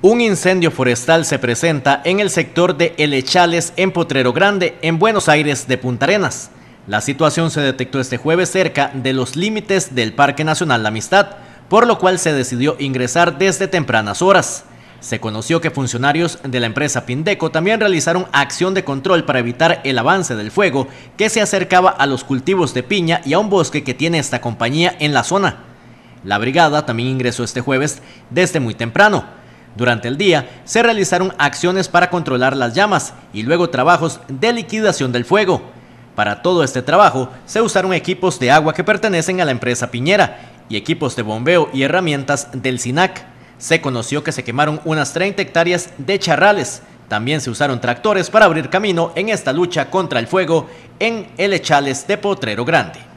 Un incendio forestal se presenta en el sector de Elechales en Potrero Grande, en Buenos Aires de Punta Arenas. La situación se detectó este jueves cerca de los límites del Parque Nacional La Amistad, por lo cual se decidió ingresar desde tempranas horas. Se conoció que funcionarios de la empresa Pindeco también realizaron acción de control para evitar el avance del fuego que se acercaba a los cultivos de piña y a un bosque que tiene esta compañía en la zona. La brigada también ingresó este jueves desde muy temprano durante el día se realizaron acciones para controlar las llamas y luego trabajos de liquidación del fuego. Para todo este trabajo se usaron equipos de agua que pertenecen a la empresa Piñera y equipos de bombeo y herramientas del SINAC. Se conoció que se quemaron unas 30 hectáreas de charrales. También se usaron tractores para abrir camino en esta lucha contra el fuego en el Echales de Potrero Grande.